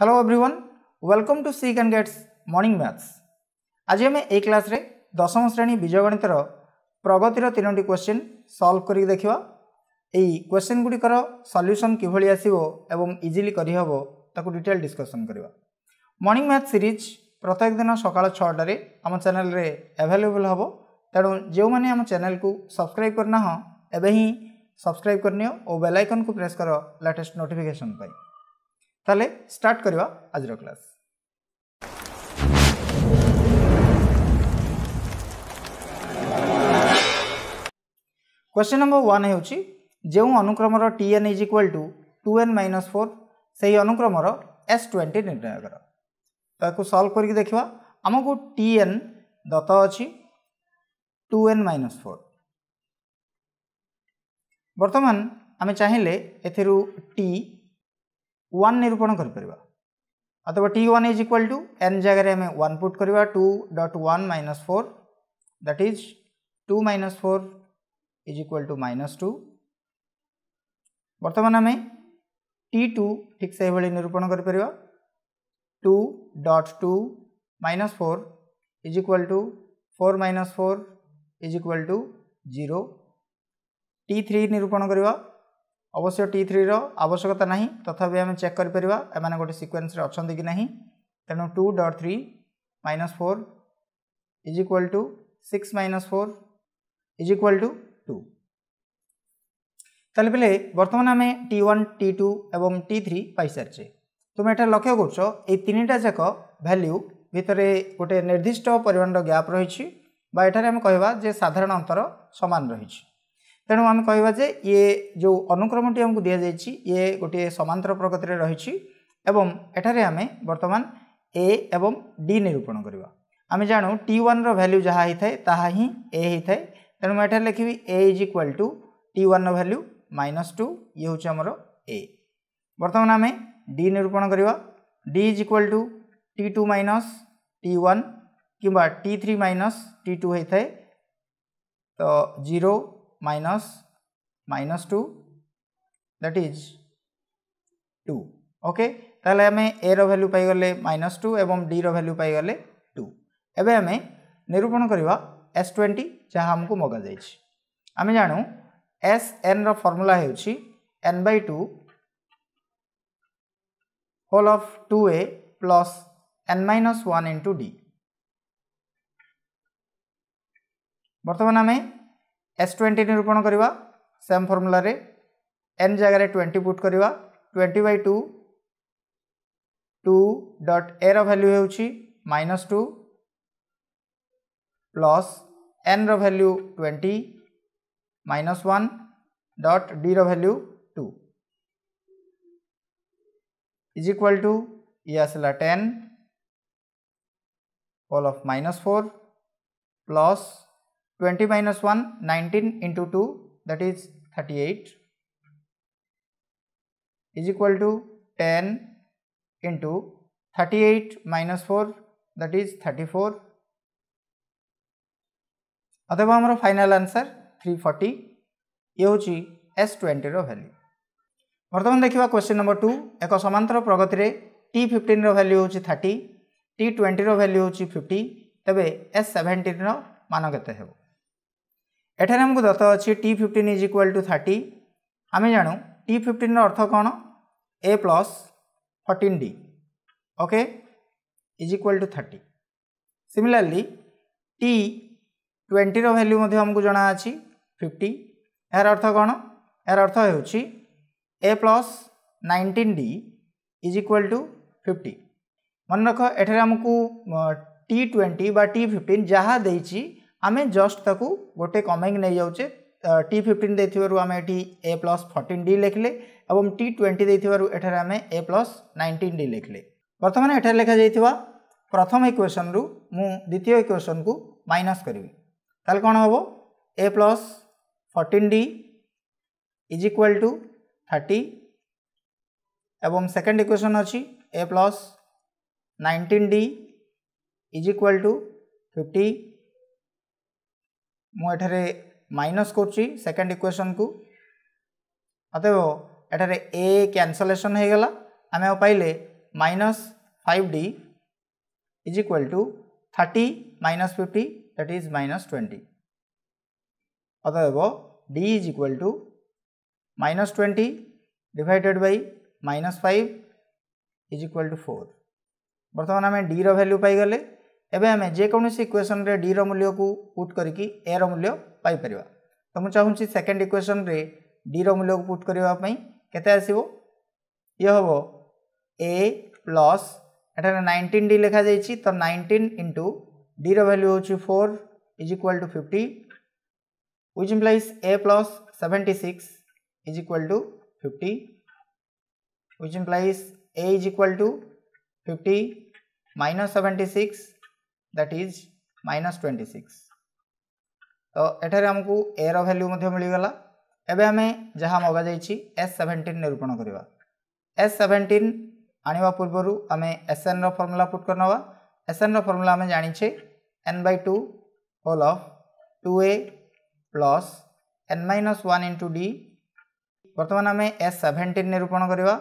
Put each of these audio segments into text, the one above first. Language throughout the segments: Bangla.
Hello everyone welcome to C can gates morning maths आज आम ए क्लास रे दशम श्रेणी बीजगणितर प्रगतिर तीनो क्वेश्चन सल्व कर देखा यही क्वेश्चन गुड़िकर सल्यूसन किभली आसो एवं इजिली करहब ताको डिटेल डिस्कसन करवा मॉर्निंग मैथ सीरीज प्रत्येक दिन सका छटे आम चेल एभेलेबुल हम तेणु जो मैंने आम चेल को सब्सक्राइब करना एवं ही सब्सक्राइब करनी और बेलैकन को प्रेस कर लाटेस्ट नोटिफिकेसन पाई ତାହେଲେ ଷ୍ଟାର୍ଟ କରିବା ଆଜିର କ୍ଲାସ୍ କ୍ୱେଶ୍ଚିନ୍ ନମ୍ବର ୱାନ୍ ହେଉଛି ଯେଉଁ ଅନୁକ୍ରମର T n is equal to two n minus four ସେହି ଅନୁକ୍ରମର ଏସ୍ ଟ୍ୱେଣ୍ଟି ନିର୍ଣ୍ଣୟ କର ତାକୁ ସଲ୍ଭ କରିକି ଦେଖିବା ଆମକୁ ଟି ଏନ୍ ଦତ ଅଛି ଟୁ ଏନ୍ ମାଇନସ୍ ଫୋର୍ ବର୍ତ୍ତମାନ ଆମେ ଚାହିଁଲେ ଏଥିରୁ ଟି वन निरूपण कर अथवा T one is equal to n जगह आम वन पुट करवा two dot one minus four that is two minus four is equal to minus two बर्तमान आम टी टू ठीक से निरूपण कर two dot two minus four is equal to four minus four is equal to zero T three निरूपण करवा ଅବଶ୍ୟ ଟି ଥ୍ରୀର ଆବଶ୍ୟକତା ନାହିଁ ତଥାପି ଆମେ ଚେକ୍ କରିପାରିବା ଏମାନେ ଗୋଟେ ସିକ୍ୱେନ୍ସରେ ଅଛନ୍ତି କି ନାହିଁ ତେଣୁ two dot three minus four is equal to six minus four is equal to two তাহলে পেলে বর্তমানে আমি টি ওয়ান টি টু এবং টি থ্রি পাইসারিছে তুমি এটা লক্ষ্য করছ এই তিনটা যাক ভ্যালু ভিতরে গোটে নির্দিষ্ট পরিমাণর গ্যাপ রয়েছে বা এখানে আমি কহবা যে সাধারণ অন্তর সমান রয়েছে ତେଣୁ ଆମେ କହିବା ଯେ ଇଏ ଯେଉଁ ଅନୁକ୍ରମଟି ଆମକୁ ଦିଆଯାଇଛି ଇଏ ଗୋଟିଏ ସମାନ୍ତର ପ୍ରଗତିରେ ରହିଛି ଏବଂ ଏଠାରେ ଆମେ ବର୍ତ୍ତମାନ ଏ ଏବଂ ଡି ନିରୂପଣ କରିବା ଆମେ ଜାଣୁ ଟି ୱାନ୍ର ଭ୍ୟାଲ୍ୟୁ ଯାହା ହେଇଥାଏ ତାହା ହିଁ ଏ ହେଇଥାଏ ତେଣୁ ମୁଁ ଏଠାରେ ଲେଖିବି a is equal to T ୱାନ୍ର ଭାଲ୍ୟୁ ମାଇନସ୍ ଟୁ ଇଏ ହେଉଛି ଆମର ଏ ବର୍ତ୍ତମାନ ଆମେ ଡି ନିରୂପଣ କରିବା d is equal to T two minus T one କିମ୍ବା T three minus T two ହେଇଥାଏ ତ zero minus minus 2 that is 2 okay তাহলে আমি এ র ভ্যালু পাইগলে মাইনস টু এবং ডি র ভ্যালু পাইগলে টু এবে আমি নিরূপণ করা এস টোয়েন্টি যা আমি মগা যাই আমি জাণু এস এন র ফর্মুলা হচ্ছে n by two whole of two a plus n minus one into d বর্তমানে আমি एस ट्वेंटी निरूपण करवा सेम फर्मूल एन जगार ट्वेंटी पुट करवा twenty by two two dot a value हो minus two plus n value twenty minus one dot d value two is equal to ये आसला ten whole of minus four plus 20 minus 1 19 into 2 that is 38 is equal to 10 into 38 minus 4 that is 34 अथवा आमर फाइनाल आंसर 340 ये हूँ एस ट्वेंटी वैल्यू बर्तमान देखा क्वेश्चन नंबर टू एक समांतर प्रगति में टी फिफ्टन रैल्यू हूँ थर्टी टी ट्वेंटी वैल्यू हूँ फिफ्टी तबे एस रो मान के ଏଠାରେ ଆମକୁ ଦତ୍ତ ଅଛି T fifteen is equal to thirty ଆମେ ଜାଣୁ ଟି ଫିଫ୍ଟିନ୍ର ଅର୍ଥ କ'ଣ a plus fourteen d okay is equal to thirty similarly T ଟ୍ୱେଣ୍ଟିର ଭ୍ୟାଲ୍ୟୁ ମଧ୍ୟ ଆମକୁ ଜଣାଅଛି ଫିଫ୍ଟି ଏହାର ଅର୍ଥ କ'ଣ ଏହାର ଅର୍ଥ ହେଉଛି a plus nineteen d is equal to fifty ମନେ ରଖ ଏଠାରେ ଆମକୁ ଟି ଟ୍ୱେଣ୍ଟି ବା ଟି ଫିଫ୍ଟିନ୍ ଯାହା ଦେଇଛି ଆମେ ଜଷ୍ଟ ତାକୁ ଗୋଟେ କମେଇକି ନେଇଯାଉଛେ ଟି ଫିଫ୍ଟିନ୍ ଦେଇଥିବାରୁ ଆମେ ଏଠି ଏ ପ୍ଲସ୍ ଫର୍ଟିନ୍ ଡି ଲେଖିଲେ ଏବଂ ଟି ଟ୍ୱେଣ୍ଟି ଦେଇଥିବାରୁ ଏଠାରେ ଆମେ ଏ ପ୍ଲସ୍ ନାଇଣ୍ଟିନ୍ ଡି ଲେଖିଲେ ବର୍ତ୍ତମାନ ଏଠାରେ ଲେଖାଯାଇଥିବା ପ୍ରଥମ ଇକ୍ୱେସନ୍ରୁ ମୁଁ ଦ୍ୱିତୀୟ ଇକ୍ୱେସନ୍କୁ ମାଇନସ୍ କରିବି ତାହେଲେ କ'ଣ ହେବ a plus fourteen d is equal to thirty এবং সেকেন্ড ইকুয়েশন অছি a plus nineteen d is equal to fifty मुझे माइनस कर इक्वेशन को अतएव एठार ए कैनसलेसन होगला आम पाइले minus five d is equal to thirty minus fifty that is minus twenty अतएव d is equal to minus twenty divided by minus five is equal to four बर्तमान आम डी रैल्यू पाई एवं आम जेकोसी इक्वेसन में डी रूल्य को पुट करी ए रूल्य पाइपर तो मुझे चाहूँगी सेकेंड इक्वेसन डी रूल्य को पुट करवाई केसब ये हम ए प्लस एटार नाइंटीन डी लिखा जा तो नाइंटीन इंटु डी रैल्यू हूँ four is equal to fifty which implies a plus seventy six is equal to fifty which implies a is equal to fifty minus seventy six that is minus twenty six तो यठार आमको ए रैल्यू मिलगला एवं आम जहाँ मगा जा एस सेवेन्टीन निरूपण करवा एस सेवेन्टीन आनिवा पूर्व आम एस एन रमुला पुट कर ना एस एन रमुला आम जाचे n by two whole of two a plus n minus one into d बर्तमान आम एस S17 निरूपण करवा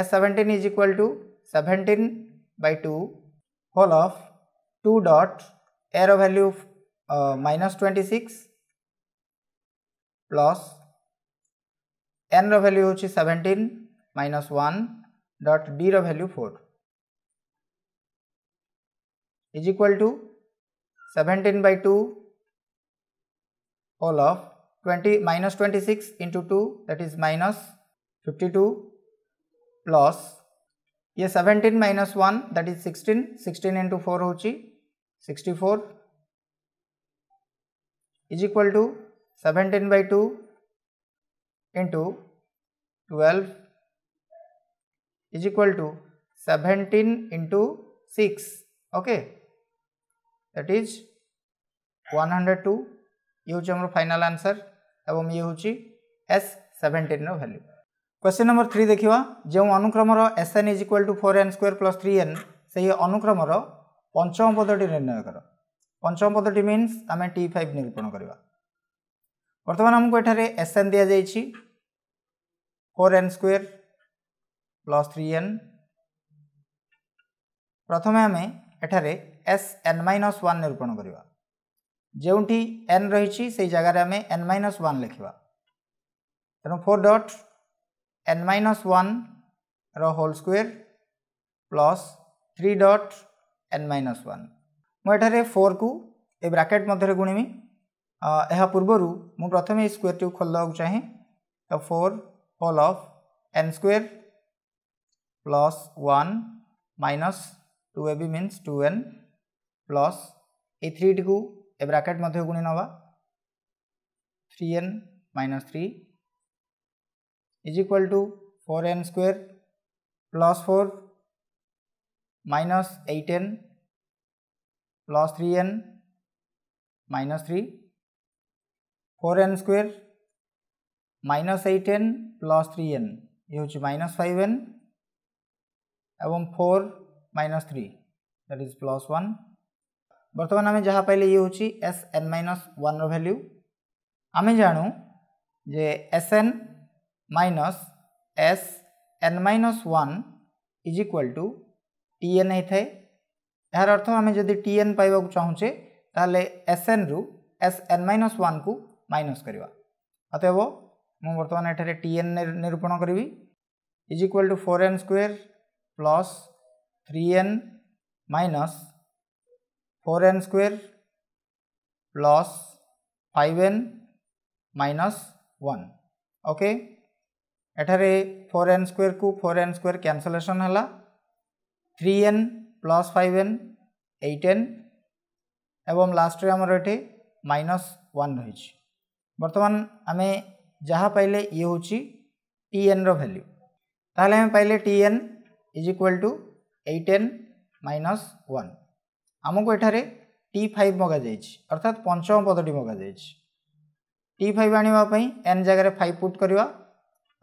S S17 is equal to 17 by two whole of 2 dot error value uh, minus 26 plus n ro value which is 17 minus 1 dot d ro value 4 is equal to 17 by 2 all of 20 minus 26 into 2 that is minus 52 plus a 17 minus 1 that is 16 16 into 4 hochi 64 is equal to 17 by 2 into 12 is equal to 17 into 6 okay that is 102 you final answer abom ye एवं s 17 no value question number 3 dekhiwa देखा जो sn is equal to 4n square plus 3n sei plus পঞ্চম পদটি নির্ণয় কর পঞ্চম পদটি মিন্স আমি টি ফাইভ নিরূপণ করা বর্তমান আমি এখানে এস এন দিয়া যাই four n square plus three n প্রথমে আমি এখানে এস এন মাইনস ওয়ান নিরূপণ করা যেটি এন রয়েছে সেই জায়গায় আমি এন মাইনস ওয়ান লিখবা তেমন four dot n minus one র whole square plus three dot n minus one मुझे फोर को ए ब्राकेट मध्य गुणमी यह पूर्व मु प्रथम स्क्वेयर टी खोल चाहे तो four whole of n square plus one minus two ए मीन टू एन प्लस ए थ्री टी ए ब्राकेट मध्य गुणी नवा three n minus three is equal to four n square plus four minus 8n plus 3n minus 3 4n square minus 8n plus 3n এ হচ্ছে minus 5n এবং 4 minus 3 that is plus 1 বর্তমান আমি যাহা পাইলে ইয়ে হচ্ছে এস এন মাইনস ওয়ানর ভ্যালু আমি জাণু যে S n minus S n minus one is equal to T n হয়ে এর অর্থ আমি যদি টিএন পাইবা চাহুছে তাহলে এস এন রু এস এন মাইনস ওয়ান কু মাইনস করা অতএব মু বর্তমানে এখানে টিএন নিরূপণ করবি is equal to four n square plus three n minus four n square plus five n minus one okay এঠারে ফোর এন স্কোয়ার কু ফোর এন স্কোয়ার ক্যানসলেসন হলা three n plus five n eight n এবং লাস্টে আমার এটি মাইনস ওয়ান রয়েছে বর্তমান আমি যাহা পাইলে ইয়ে হচ্ছে টি এন ভ্যালু তাহলে আমি পাইলে T n is equal to eight n minus one আমাকে এখানে টি ফাইভ মগা যাই অর্থাৎ পঞ্চম পদটি মগা যাই টি ফাইভ আনবা এন জায়গায় ফাইভ পুট করা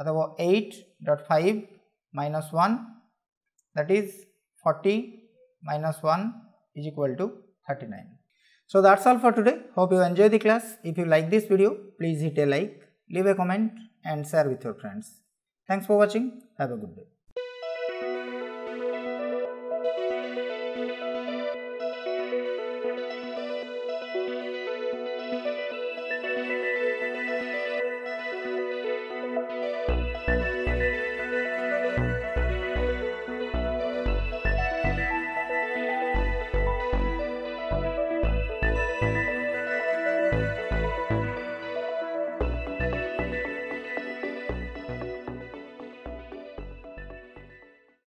অথবা eight dot five minus one that is 40 minus 1 is equal to 39. So, that is all for today. Hope you enjoy the class. If you like this video, please hit a like, leave a comment and share with your friends. Thanks for watching. Have a good day.